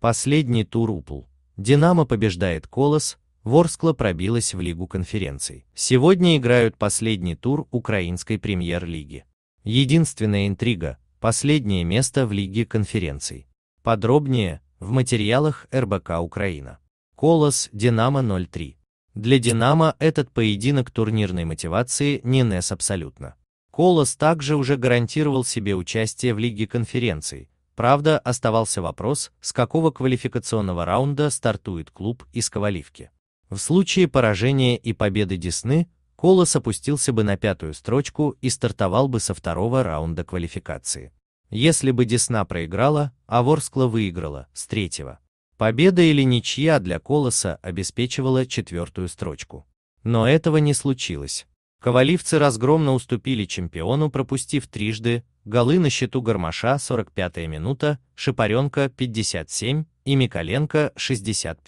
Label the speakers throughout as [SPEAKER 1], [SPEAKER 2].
[SPEAKER 1] Последний тур УПЛ. Динамо побеждает Колос, Ворскла пробилась в Лигу конференций. Сегодня играют последний тур украинской премьер-лиги. Единственная интрига – последнее место в Лиге конференций. Подробнее в материалах РБК Украина. Колос, Динамо 0-3. Для Динамо этот поединок турнирной мотивации не нес абсолютно. Колос также уже гарантировал себе участие в Лиге конференций, Правда, оставался вопрос, с какого квалификационного раунда стартует клуб из Коваливки. В случае поражения и победы Десны, Колос опустился бы на пятую строчку и стартовал бы со второго раунда квалификации. Если бы Десна проиграла, а Ворскла выиграла с третьего. Победа или ничья для Колоса обеспечивала четвертую строчку. Но этого не случилось. Коваливцы разгромно уступили чемпиону, пропустив трижды Голы на счету Гармаша 45-я минута, Шипаренко 57 и Миколенко 60.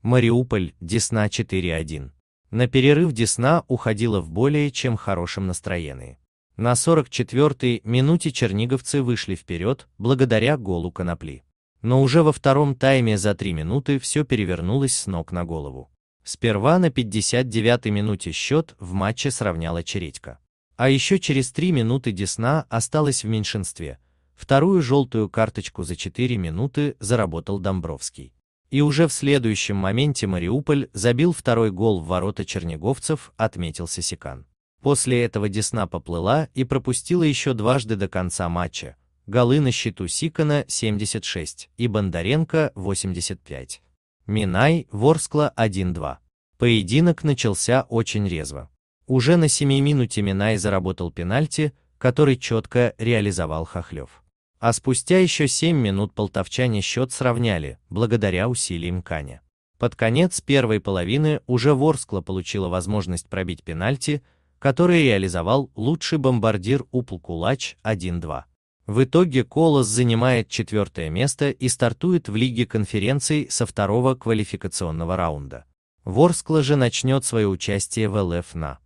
[SPEAKER 1] Мариуполь, Десна 4-1. На перерыв Десна уходила в более чем хорошем настроении. На 44-й минуте черниговцы вышли вперед благодаря голу Конопли. Но уже во втором тайме за три минуты все перевернулось с ног на голову. Сперва на 59-й минуте счет в матче сравняла Чередько. А еще через 3 минуты Десна осталась в меньшинстве. Вторую желтую карточку за 4 минуты заработал Домбровский. И уже в следующем моменте Мариуполь забил второй гол в ворота черниговцев, отметил Секан. После этого Десна поплыла и пропустила еще дважды до конца матча. Голы на счету Сикана 76 и Бондаренко 85. Минай, Ворскла 1-2. Поединок начался очень резво. Уже на 7 минуте Минай заработал пенальти, который четко реализовал Хохлев. А спустя еще 7 минут полтовчане счет сравняли, благодаря усилиям Каня. Под конец первой половины уже Ворскла получила возможность пробить пенальти, который реализовал лучший бомбардир Упл Кулач 1-2. В итоге Колос занимает четвертое место и стартует в Лиге конференций со второго квалификационного раунда. Ворскла же начнет свое участие в ЛФ на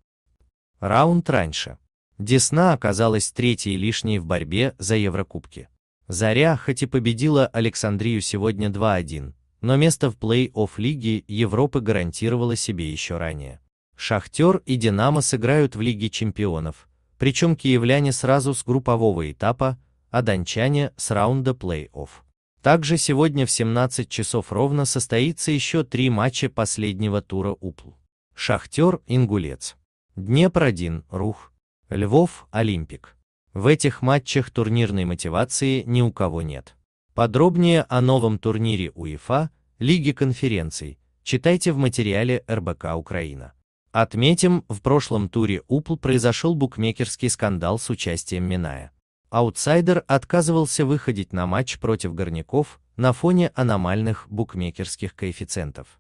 [SPEAKER 1] Раунд раньше. Десна оказалась третьей лишней в борьбе за Еврокубки. Заря хоть и победила Александрию сегодня 2-1, но место в плей-офф Лиги Европы гарантировала себе еще ранее. Шахтер и Динамо сыграют в Лиге чемпионов, причем киевляне сразу с группового этапа, а дончане с раунда плей-офф. Также сегодня в 17 часов ровно состоится еще три матча последнего тура УПЛ. Шахтер, Ингулец. Днепр-1, Рух, Львов, Олимпик. В этих матчах турнирной мотивации ни у кого нет. Подробнее о новом турнире УЕФА, Лиги конференций, читайте в материале РБК Украина. Отметим, в прошлом туре УПЛ произошел букмекерский скандал с участием Миная. Аутсайдер отказывался выходить на матч против горняков на фоне аномальных букмекерских коэффициентов.